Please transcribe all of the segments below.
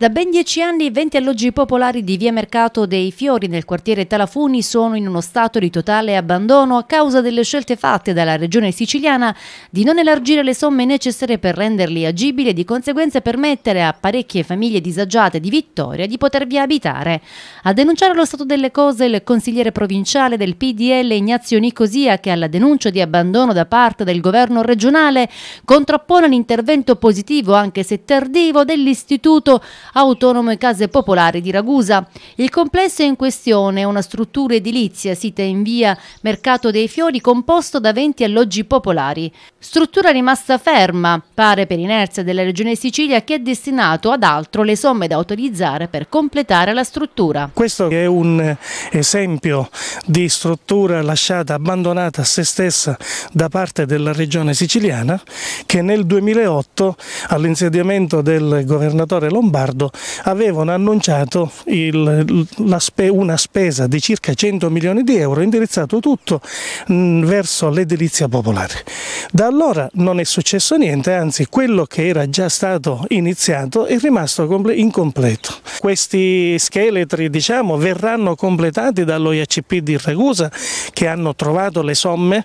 Da ben dieci anni i 20 alloggi popolari di via Mercato dei Fiori nel quartiere Talafuni sono in uno stato di totale abbandono a causa delle scelte fatte dalla regione siciliana di non elargire le somme necessarie per renderli agibili e di conseguenza permettere a parecchie famiglie disagiate di Vittoria di potervi abitare. A denunciare lo stato delle cose il consigliere provinciale del PDL Ignazio Nicosia che alla denuncia di abbandono da parte del governo regionale contrappone l'intervento positivo anche se tardivo dell'istituto Autonome Case Popolari di Ragusa. Il complesso in questione è una struttura edilizia sita in via Mercato dei Fiori composto da 20 alloggi popolari. Struttura rimasta ferma, pare per inerzia della Regione Sicilia che ha destinato ad altro le somme da autorizzare per completare la struttura. Questo è un esempio di struttura lasciata abbandonata a se stessa da parte della Regione Siciliana che nel 2008 all'insediamento del governatore Lombardo ricordo, avevano annunciato il, spe, una spesa di circa 100 milioni di euro indirizzato tutto mh, mm, verso l'edilizia popolare. Da allora non è successo niente, anzi quello che era già stato iniziato è rimasto incompleto. Questi scheletri diciamo, verranno completati dall'OIACP di Ragusa che hanno trovato le somme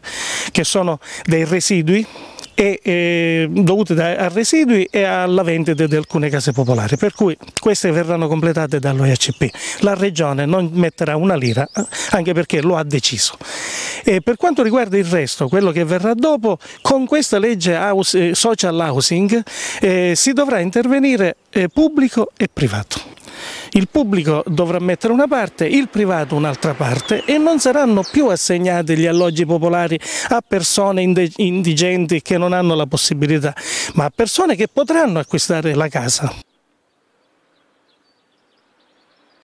che sono dei residui e, e, dovute da, a residui e alla vendita di alcune case popolari, per cui queste verranno completate dall'OECP. La Regione non metterà una lira, eh, anche perché lo ha deciso. E per quanto riguarda il resto, quello che verrà dopo, con questa legge house, eh, social housing eh, si dovrà intervenire eh, pubblico e privato. Il pubblico dovrà mettere una parte, il privato un'altra parte e non saranno più assegnati gli alloggi popolari a persone indigenti che non hanno la possibilità, ma a persone che potranno acquistare la casa.